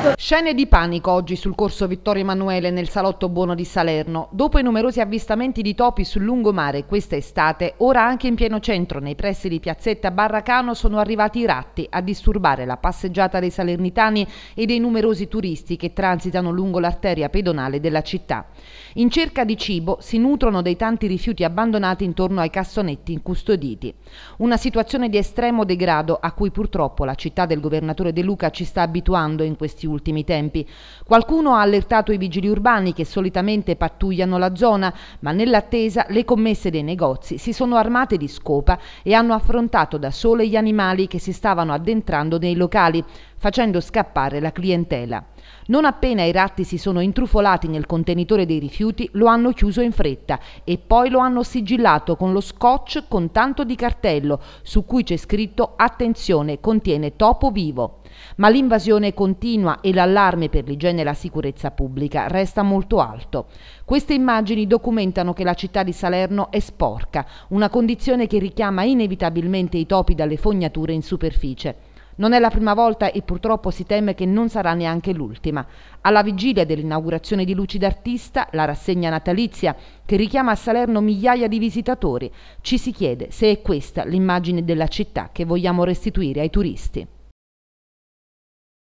Esatto. Scene di panico oggi sul corso Vittorio Emanuele nel Salotto Buono di Salerno. Dopo i numerosi avvistamenti di topi sul lungomare questa estate, ora anche in pieno centro, nei pressi di Piazzetta Barracano, sono arrivati i ratti a disturbare la passeggiata dei salernitani e dei numerosi turisti che transitano lungo l'arteria pedonale della città. In cerca di cibo si nutrono dei tanti rifiuti abbandonati intorno ai cassonetti incustoditi. Una situazione di estremo degrado a cui purtroppo la città del governatore De Luca ci sta abituando in questi ultimi tempi. Qualcuno ha allertato i vigili urbani che solitamente pattugliano la zona, ma nell'attesa le commesse dei negozi si sono armate di scopa e hanno affrontato da sole gli animali che si stavano addentrando nei locali, facendo scappare la clientela. Non appena i ratti si sono intrufolati nel contenitore dei rifiuti, lo hanno chiuso in fretta e poi lo hanno sigillato con lo scotch con tanto di cartello su cui c'è scritto attenzione contiene topo vivo. Ma l'invasione continua e l'allarme per l'igiene e la sicurezza pubblica resta molto alto. Queste immagini documentano che la città di Salerno è sporca, una condizione che richiama inevitabilmente i topi dalle fognature in superficie. Non è la prima volta e purtroppo si teme che non sarà neanche l'ultima. Alla vigilia dell'inaugurazione di Luci d'Artista, la rassegna natalizia, che richiama a Salerno migliaia di visitatori, ci si chiede se è questa l'immagine della città che vogliamo restituire ai turisti.